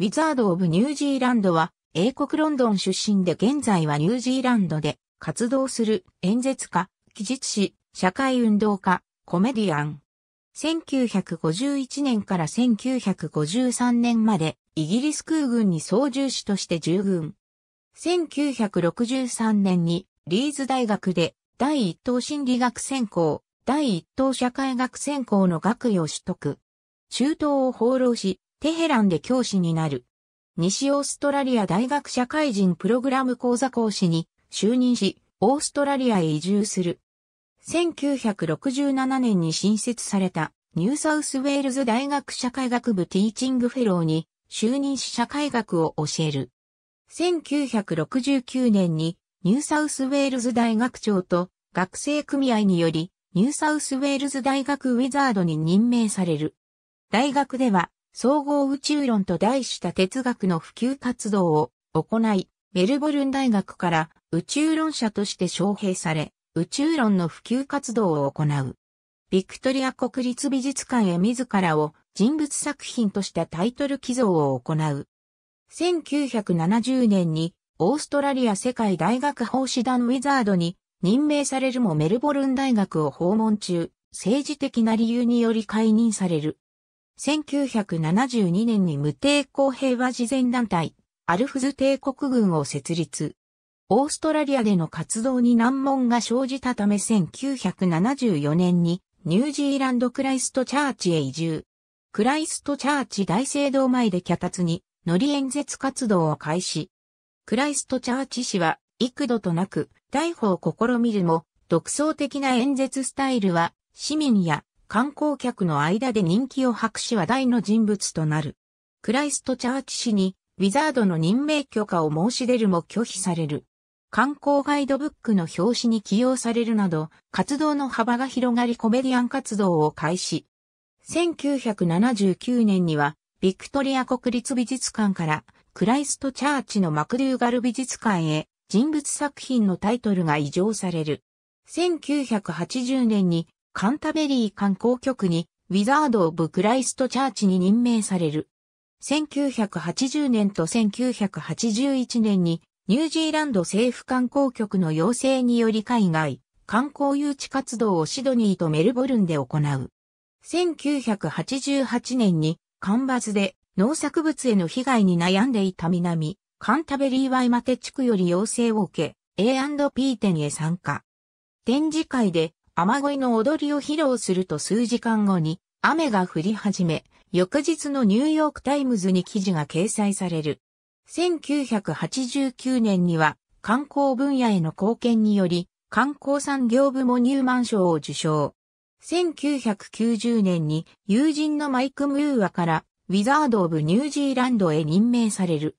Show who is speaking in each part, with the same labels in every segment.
Speaker 1: ウィザード・オブ・ニュージーランドは、英国ロンドン出身で現在はニュージーランドで活動する演説家、記述士、社会運動家、コメディアン。1951年から1953年までイギリス空軍に操縦士として従軍。1963年にリーズ大学で第一等心理学専攻、第一等社会学専攻の学位を取得。中東を放浪し、テヘランで教師になる。西オーストラリア大学社会人プログラム講座講師に就任し、オーストラリアへ移住する。1967年に新設されたニューサウスウェールズ大学社会学部ティーチングフェローに就任し社会学を教える。1969年にニューサウスウェールズ大学長と学生組合によりニューサウスウェールズ大学ウィザードに任命される。大学では総合宇宙論と題した哲学の普及活動を行い、メルボルン大学から宇宙論者として招聘され、宇宙論の普及活動を行う。ビクトリア国立美術館へ自らを人物作品としたタイトル寄贈を行う。1970年にオーストラリア世界大学法師団ウィザードに任命されるもメルボルン大学を訪問中、政治的な理由により解任される。1972年に無抵抗平和事前団体、アルフズ帝国軍を設立。オーストラリアでの活動に難問が生じたため1974年にニュージーランドクライストチャーチへ移住。クライストチャーチ大聖堂前で脚立に乗り演説活動を開始。クライストチャーチ氏は幾度となく逮捕を試みるも独創的な演説スタイルは市民や観光客の間で人気を博し話題の人物となる。クライストチャーチ氏にウィザードの任命許可を申し出るも拒否される。観光ガイドブックの表紙に起用されるなど、活動の幅が広がりコメディアン活動を開始。1979年には、ビクトリア国立美術館からクライストチャーチのマクデューガル美術館へ人物作品のタイトルが移譲される。1980年にカンタベリー観光局にウィザード・オブ・クライスト・チャーチに任命される。1980年と1981年にニュージーランド政府観光局の要請により海外、観光誘致活動をシドニーとメルボルンで行う。1988年にカンバズで農作物への被害に悩んでいた南、カンタベリーワイマテ地区より要請を受け、A&P 店へ参加。展示会で雨乞いの踊りを披露すると数時間後に雨が降り始め、翌日のニューヨークタイムズに記事が掲載される。1989年には観光分野への貢献により観光産業部ー入ン賞を受賞。1990年に友人のマイク・ムーアからウィザード・オブ・ニュージーランドへ任命される。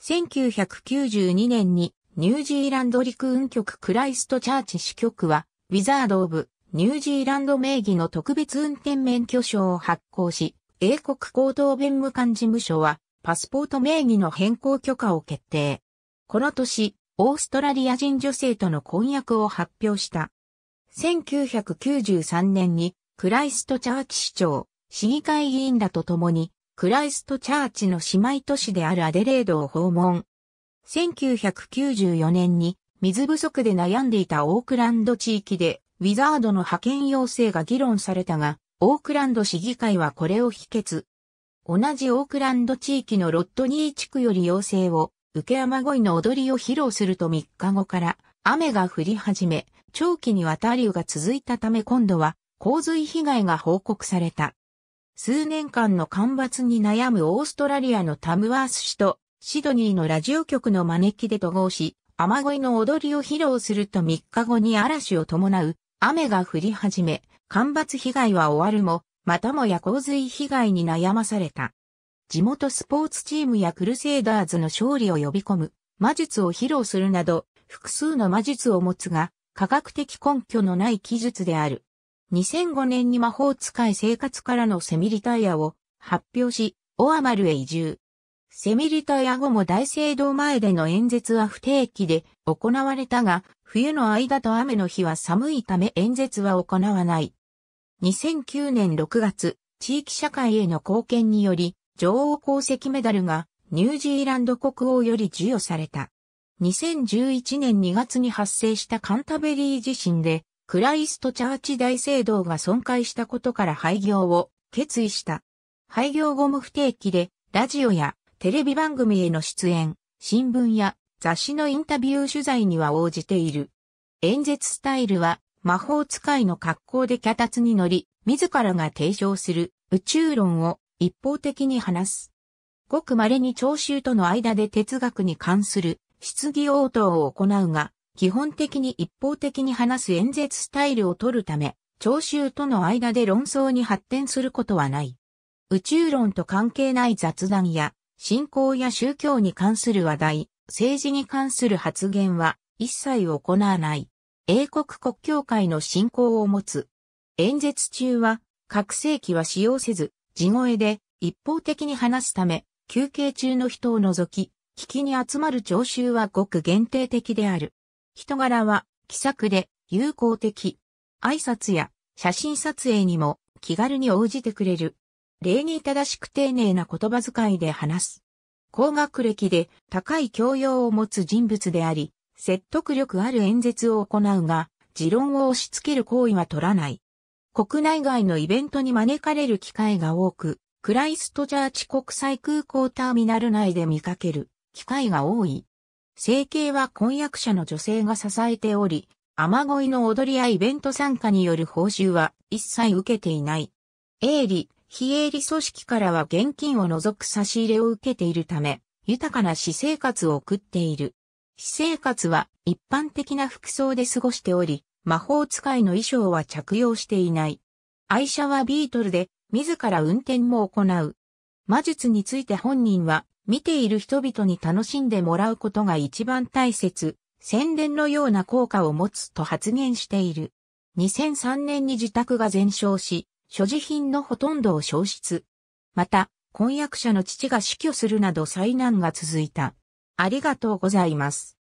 Speaker 1: 1992年にニュージーランド陸運局クライストチャーチ支局はウィザード・オブ・ニュージーランド名義の特別運転免許証を発行し、英国高等弁務官事務所は、パスポート名義の変更許可を決定。この年、オーストラリア人女性との婚約を発表した。1993年に、クライストチャーチ市長、市議会議員らと共に、クライストチャーチの姉妹都市であるアデレードを訪問。1994年に水不足で悩んでいたオークランド地域で、ウィザードの派遣要請が議論されたが、オークランド市議会はこれを否決。同じオークランド地域のロットニー地区より要請を、受け山乞いの踊りを披露すると3日後から、雨が降り始め、長期にわたり雨が続いたため今度は、洪水被害が報告された。数年間の干ばつに悩むオーストラリアのタムワース氏と、シドニーのラジオ局の招きで都合し、雨乞いの踊りを披露すると3日後に嵐を伴う雨が降り始め、干ばつ被害は終わるも、またもや洪水被害に悩まされた。地元スポーツチームやクルセイダーズの勝利を呼び込む魔術を披露するなど、複数の魔術を持つが、科学的根拠のない記述である。2005年に魔法使い生活からのセミリタイアを発表し、オアマルへ移住。セミリタヤ後も大聖堂前での演説は不定期で行われたが、冬の間と雨の日は寒いため演説は行わない。2009年6月、地域社会への貢献により、女王功績メダルがニュージーランド国王より授与された。2011年2月に発生したカンタベリー地震で、クライストチャーチ大聖堂が損壊したことから廃業を決意した。廃業後も不定期で、ラジオやテレビ番組への出演、新聞や雑誌のインタビュー取材には応じている。演説スタイルは魔法使いの格好で脚立に乗り、自らが提唱する宇宙論を一方的に話す。ごく稀に聴衆との間で哲学に関する質疑応答を行うが、基本的に一方的に話す演説スタイルを取るため、聴衆との間で論争に発展することはない。宇宙論と関係ない雑談や信仰や宗教に関する話題、政治に関する発言は一切行わない。英国国教会の信仰を持つ。演説中は、拡声器は使用せず、地声で一方的に話すため、休憩中の人を除き、聞きに集まる聴衆はごく限定的である。人柄は気さくで友好的。挨拶や写真撮影にも気軽に応じてくれる。礼儀正しく丁寧な言葉遣いで話す。高学歴で高い教養を持つ人物であり、説得力ある演説を行うが、持論を押し付ける行為は取らない。国内外のイベントに招かれる機会が多く、クライストチャーチ国際空港ターミナル内で見かける機会が多い。整形は婚約者の女性が支えており、雨乞いの踊りやイベント参加による報酬は一切受けていない。営利、非営利組織からは現金を除く差し入れを受けているため、豊かな私生活を送っている。私生活は一般的な服装で過ごしており、魔法使いの衣装は着用していない。愛車はビートルで、自ら運転も行う。魔術について本人は、見ている人々に楽しんでもらうことが一番大切、宣伝のような効果を持つと発言している。2003年に自宅が全焼し、所持品のほとんどを消失。また、婚約者の父が死去するなど災難が続いた。ありがとうございます。